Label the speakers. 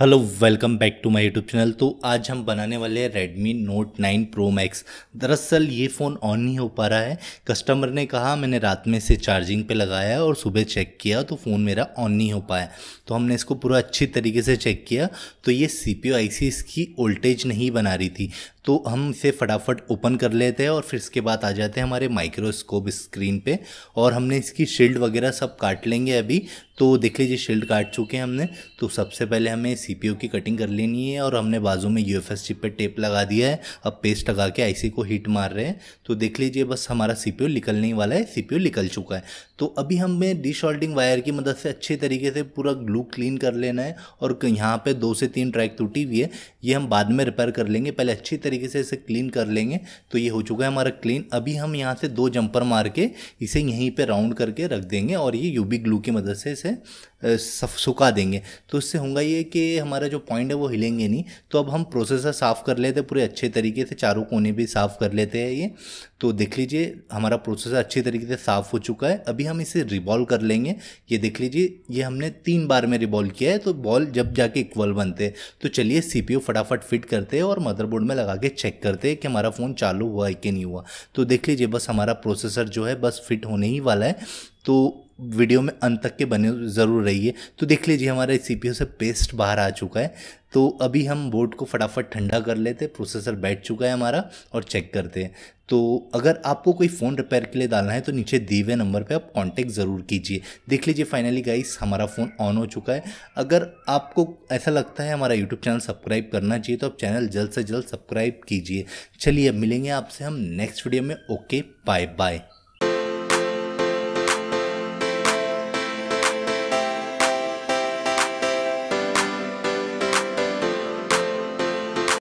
Speaker 1: hello welcome back to my YouTube channel तो आज हम बनाने वाले हैं रेडमी नोट 9 प्रो मैक्स दरअसल ये फ़ोन ऑन नहीं हो पा रहा है कस्टमर ने कहा मैंने रात में इसे चार्जिंग पे लगाया और सुबह चेक किया तो फ़ोन मेरा ऑन नहीं हो पाया तो हमने इसको पूरा अच्छी तरीके से चेक किया तो ये सी पी इसकी वोल्टेज नहीं बना रही थी तो हम इसे फटाफट ओपन कर लेते हैं और फिर इसके बाद आ जाते हैं हमारे माइक्रोस्कोप स्क्रीन पे और हमने इसकी शील्ड वगैरह सब काट लेंगे अभी तो देख लीजिए शील्ड काट चुके हैं हमने तो सबसे पहले हमें सी की कटिंग कर लेनी है और हमने बाजू में यू चिप पे टेप लगा दिया है अब पेस्ट लगा के आईसी को हीट मार रहे हैं तो देख लीजिए बस हमारा सी निकलने वाला है सी निकल चुका है तो अभी हमें डिशॉल्टिंग वायर की मदद से अच्छे तरीके से पूरा ग्लू क्लीन कर लेना है और यहाँ पर दो से तीन ट्रैक टूटी हुई है ये हम बाद में रिपेयर कर लेंगे पहले अच्छी तरीके तरीके से इसे क्लीन कर लेंगे तो ये हो चुका है हमारा क्लीन अभी हम यहाँ से दो जंपर मार के इसे यहीं पे राउंड करके रख देंगे और ये यूबी ग्लू की मदद से इसे सुखा देंगे तो इससे होगा ये कि हमारा जो पॉइंट है वो हिलेंगे नहीं तो अब हम प्रोसेसर साफ़ कर लेते पूरे अच्छे तरीके से चारों कोने भी साफ़ कर लेते हैं ये तो देख लीजिए हमारा प्रोसेसर अच्छे तरीके से साफ़ हो चुका है अभी हम इसे रिबॉल कर लेंगे ये देख लीजिए ये हमने तीन बार में रिबॉल किया है तो बॉल जब जाके इक्वल बनते हैं तो चलिए सीपीयू फटाफट फिट करते हैं और मदरबोर्ड में लगा के चेक करते हैं कि हमारा फ़ोन चालू हुआ है कि नहीं हुआ तो देख लीजिए बस हमारा प्रोसेसर जो है बस फिट होने ही वाला है तो वीडियो में अंत तक के बने ज़रूर रहिए तो देख लीजिए हमारा सी से पेस्ट बाहर आ चुका है तो अभी हम बोर्ड को फटाफट ठंडा कर लेते हैं प्रोसेसर बैठ चुका है हमारा और चेक करते हैं तो अगर आपको कोई फ़ोन रिपेयर के लिए डालना है तो नीचे दिए हुए नंबर पे आप कांटेक्ट ज़रूर कीजिए देख लीजिए फाइनली गाइस हमारा फ़ोन ऑन हो चुका है अगर आपको ऐसा लगता है हमारा यूट्यूब चैनल सब्सक्राइब करना चाहिए तो आप चैनल जल्द से जल्द सब्सक्राइब कीजिए चलिए अब मिलेंगे आपसे हम नेक्स्ट वीडियो में ओके बाय बाय